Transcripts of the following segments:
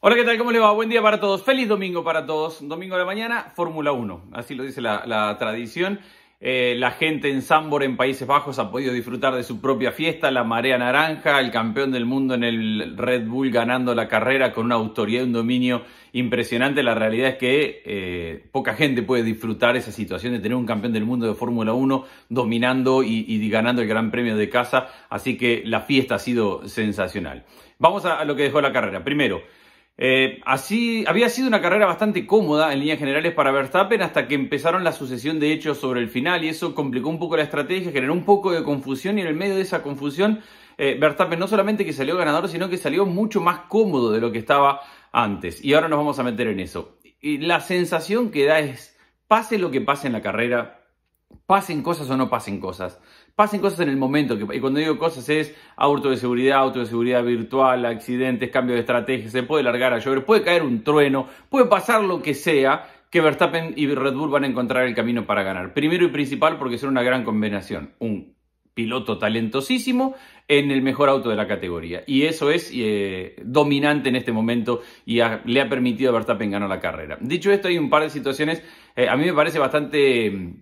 Hola, ¿qué tal? ¿Cómo le va? Buen día para todos. Feliz domingo para todos. Domingo de la mañana, Fórmula 1. Así lo dice la, tradición. Eh, la gente en Sambor, en Países Bajos, ha podido disfrutar de su propia fiesta. La marea naranja, el campeón del mundo en el Red Bull ganando la carrera con una autoridad y un dominio impresionante. La realidad es que eh, poca gente puede disfrutar esa situación de tener un campeón del mundo de Fórmula 1 dominando y, ganando el Gran Premio de casa. Así que la fiesta ha sido sensacional. Vamos a lo que dejó la carrera. Primero, eh, así había sido una carrera bastante cómoda en líneas generales para Verstappen hasta que empezaron la sucesión de hechos sobre el final y eso complicó un poco la estrategia, generó un poco de confusión y en el medio de esa confusión eh, Verstappen no solamente que salió ganador, sino que salió mucho más cómodo de lo que estaba antes. Y ahora nos vamos a meter en eso. Y la sensación que da es, pase lo que pase en la carrera, pasen cosas o no pasen cosas. Pasen cosas en el momento. Que, y cuando digo cosas es auto de seguridad, auto de seguridad virtual, accidentes, cambio de estrategia, se puede largar a llover, puede caer un trueno, puede pasar lo que sea que Verstappen y Red Bull van a encontrar el camino para ganar. Primero y principal porque son una gran combinación. Un piloto talentosísimo en el mejor auto de la categoría. Y eso es eh, dominante en este momento y le ha permitido a Verstappen ganar la carrera. Dicho esto, hay un par de situaciones, eh, a mí me parece bastante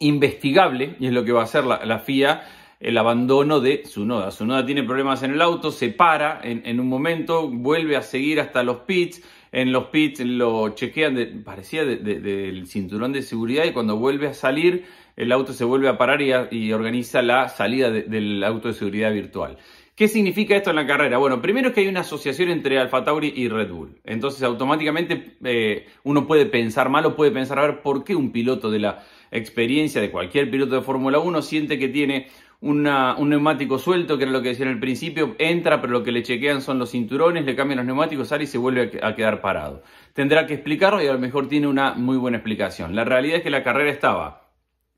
investigable, y es lo que va a hacer la, FIA, el abandono de su Su Sunoda tiene problemas en el auto, se para en, un momento, vuelve a seguir hasta los pits. En los pits lo chequean, parecía del cinturón de seguridad y cuando vuelve a salir el auto se vuelve a parar y organiza la salida del auto de seguridad virtual. ¿Qué significa esto en la carrera? Bueno, primero es que hay una asociación entre Alfa Tauri y Red Bull. Entonces, automáticamente eh, uno puede pensar mal o puede pensar a ver por qué un piloto de la experiencia de cualquier piloto de Fórmula 1 siente que tiene un neumático suelto, que era lo que decía en el principio, entra, pero lo que le chequean son los cinturones, le cambian los neumáticos, sale y se vuelve a quedar parado. Tendrá que explicarlo y a lo mejor tiene una muy buena explicación. La realidad es que la carrera estaba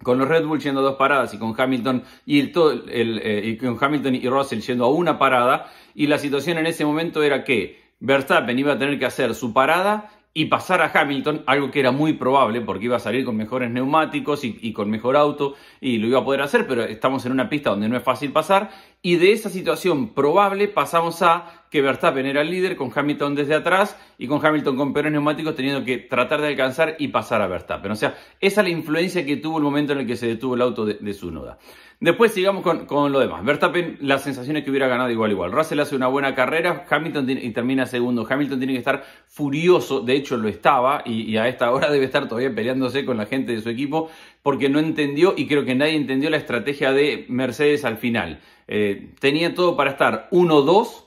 con los Red Bull yendo dos paradas y con Hamilton y, todo eh, con Hamilton y Russell yendo a una parada y la situación en ese momento era que Verstappen iba a tener que hacer su parada y pasar a Hamilton, algo que era muy probable porque iba a salir con mejores neumáticos y, con mejor auto y lo iba a poder hacer, pero estamos en una pista donde no es fácil pasar y de esa situación probable pasamos a que Verstappen era el líder con Hamilton desde atrás y con Hamilton con perros neumáticos teniendo que tratar de alcanzar y pasar a Verstappen. O sea, esa es la influencia que tuvo el momento en el que se detuvo el auto de, su noda. Después sigamos con, lo demás. Verstappen, las sensaciones que hubiera ganado igual igual. Russell hace una buena carrera, Hamilton y termina segundo. Hamilton tiene que estar furioso, de hecho lo estaba y a esta hora debe estar todavía peleándose con la gente de su equipo porque no entendió y creo que nadie entendió la estrategia de Mercedes al final. Eh, tenía todo para estar 1-2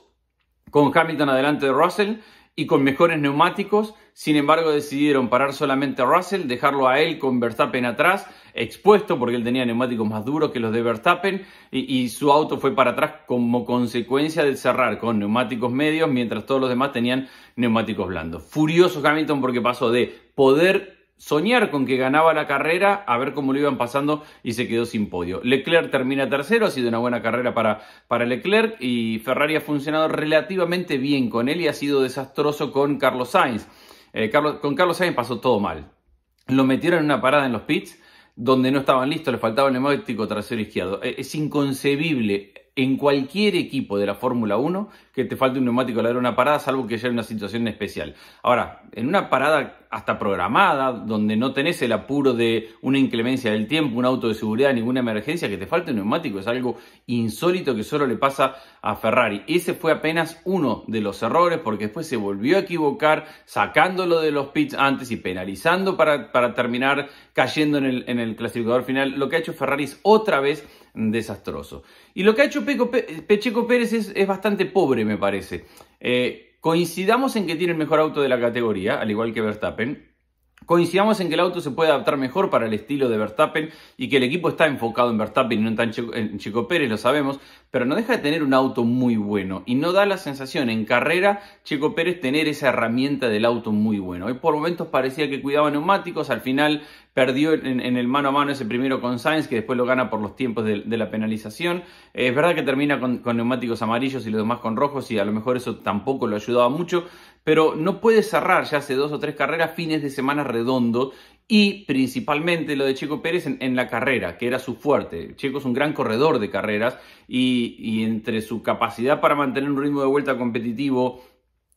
con Hamilton adelante de Russell y con mejores neumáticos. Sin embargo, decidieron parar solamente a Russell, dejarlo a él con Verstappen atrás, expuesto porque él tenía neumáticos más duros que los de Verstappen y, y, su auto fue para atrás como consecuencia de cerrar con neumáticos medios mientras todos los demás tenían neumáticos blandos. Furioso Hamilton porque pasó de poder soñar con que ganaba la carrera, a ver cómo lo iban pasando y se quedó sin podio. Leclerc termina tercero, ha sido una buena carrera para, para Leclerc y Ferrari ha funcionado relativamente bien con él y ha sido desastroso con Carlos Sainz. Eh, Carlos, con Carlos Sainz pasó todo mal. Lo metieron en una parada en los pits donde no estaban listos, le faltaba el neumático trasero izquierdo. Eh, es inconcebible en cualquier equipo de la Fórmula 1 que te falte un neumático al dar una parada, salvo que haya una situación especial. Ahora, en una parada hasta programada, donde no tenés el apuro de una inclemencia del tiempo, un auto de seguridad, ninguna emergencia, que te falte un neumático es algo insólito que solo le pasa a Ferrari. Ese fue apenas uno de los errores, porque después se volvió a equivocar sacándolo de los pits antes y penalizando para, para terminar cayendo en el, en el clasificador final. Lo que ha hecho Ferrari es otra vez desastroso. Y lo que ha hecho Pecheco Pérez es, bastante pobre, me parece. Eh, coincidamos en que tiene el mejor auto de la categoría, al igual que Verstappen. Coincidamos en que el auto se puede adaptar mejor para el estilo de Verstappen y que el equipo está enfocado en Verstappen y no en Chico en Pérez, lo sabemos, pero no deja de tener un auto muy bueno y no da la sensación en carrera Checo Pérez tener esa herramienta del auto muy bueno. Hoy por momentos parecía que cuidaba neumáticos, al final perdió en, el mano a mano ese primero con Sainz, que después lo gana por los tiempos de, la penalización. Eh, es verdad que termina con, con, neumáticos amarillos y los demás con rojos y a lo mejor eso tampoco lo ayudaba mucho, pero no puede cerrar ya hace dos o tres carreras fines de semana redondo y principalmente lo de Checo Pérez en, la carrera, que era su fuerte. Checo es un gran corredor de carreras y, entre su capacidad para mantener un ritmo de vuelta competitivo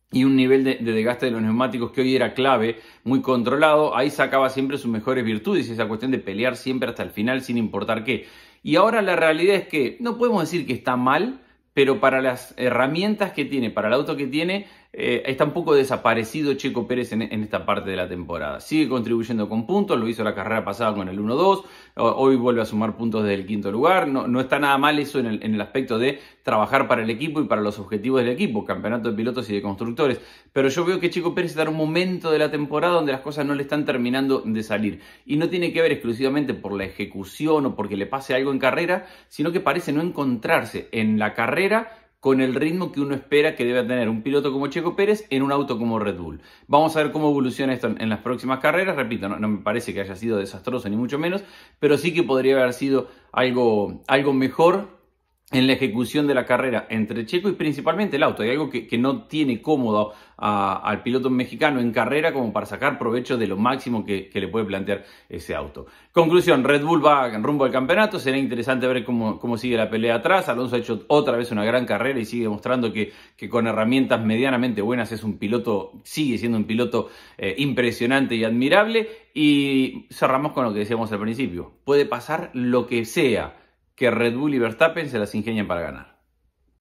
y un nivel de, desgaste de los neumáticos que hoy era clave, muy controlado, ahí sacaba siempre sus mejores virtudes, y esa cuestión de pelear siempre hasta el final sin importar qué. Y ahora la realidad es que no podemos decir que está mal, pero para las herramientas que tiene, para el auto que tiene, eh, está un poco desaparecido Checo Pérez en, esta parte de la temporada. Sigue contribuyendo con puntos, lo hizo la carrera pasada con el 1-2, hoy vuelve a sumar puntos desde el quinto lugar, no, está nada mal eso en en el, aspecto de trabajar para el equipo y para los objetivos del equipo, campeonato de pilotos y de constructores, pero yo veo que Checo Pérez está en un momento de la temporada donde las cosas no le están terminando de salir y no tiene que ver exclusivamente por la ejecución o porque le pase algo en carrera, sino que parece no encontrarse en la carrera con el ritmo que uno espera que debe tener un piloto como Checo Pérez en un auto como Red Bull. Vamos a ver cómo evoluciona esto en las próximas carreras. Repito, no, no me parece que haya sido desastroso ni mucho menos, pero sí que podría haber sido algo, algo mejor en la ejecución de la carrera entre Checo y principalmente el auto. Hay algo que, no tiene cómodo al piloto mexicano en carrera como para sacar provecho de lo máximo que, le puede plantear ese auto. Conclusión, Red Bull va en rumbo al campeonato, será interesante ver cómo, sigue la pelea atrás. Alonso ha hecho otra vez una gran carrera y sigue mostrando que, con herramientas medianamente buenas es un piloto, sigue siendo un piloto eh, impresionante y admirable. Y cerramos con lo que decíamos al principio, puede pasar lo que sea que Red Bull y Verstappen se las ingenian para ganar.